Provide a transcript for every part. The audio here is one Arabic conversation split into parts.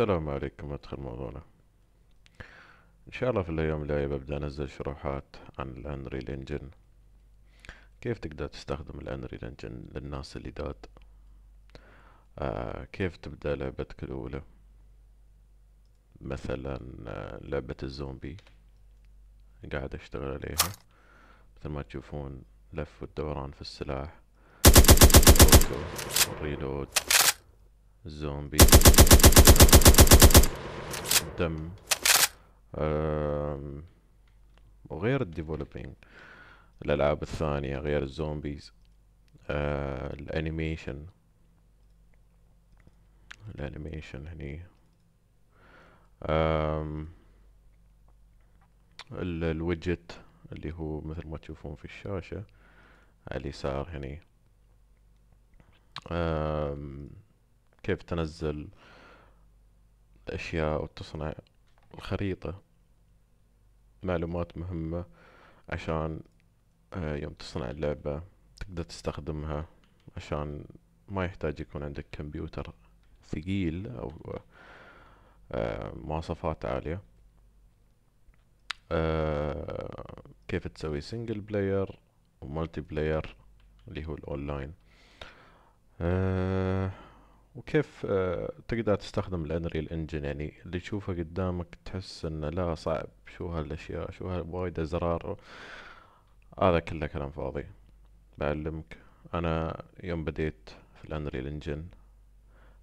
السلام عليكم ادخل موضوعنا ان شاء الله في الايام الجايه ببدا انزل شروحات عن الانريل انجن كيف تقدر تستخدم الانريل انجن للناس اللي داد آه كيف تبدا لعبتك الاولى مثلا آه، لعبة الزومبي قاعد اشتغل عليها مثل ما تشوفون لف والدوران في السلاح ريلود زومبي دم وغير الديفلوبينج الألعاب الثانية غير الزومبيز آه، الأنيميشن الأنيميشن هني الوجت اللي هو مثل ما تشوفون في الشاشة على اليسار هني كيف تنزل الأشياء وتصنع الخريطة معلومات مهمة عشان آه، يوم تصنع اللعبة تقدر تستخدمها عشان ما يحتاج يكون عندك كمبيوتر ثقيل أو آه، مواصفات عالية آه، كيف تسوي سنجل بلاير ومالتي بلاير اللي هو الأونلاين وكيف آه، تقدر تستخدم الانريل انجن يعني اللي تشوفه قدامك تحس انه لا صعب شو هالاشياء شو هالوايد ازرار هذا كله كلام فاضي بعلمك انا يوم بديت في الانريل انجن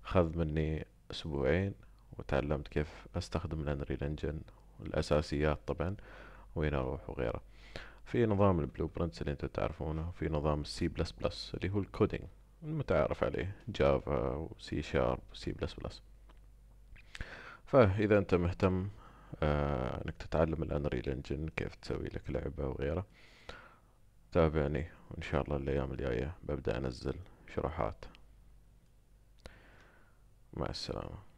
خذ مني اسبوعين وتعلمت كيف استخدم الانريل انجن الاساسيات طبعا وين اروح وغيره في نظام البلو برنتس اللي انتم تعرفونه في نظام السي بلس بلس اللي هو الكودينج المتعارف عليه جافا وسي شارب وسي بلس بلس فاذا انت مهتم آه انك تتعلم الانريل انجن كيف تسوي لك لعبه وغيره تابعني وان شاء الله الايام الجايه ببدا انزل شروحات مع السلامه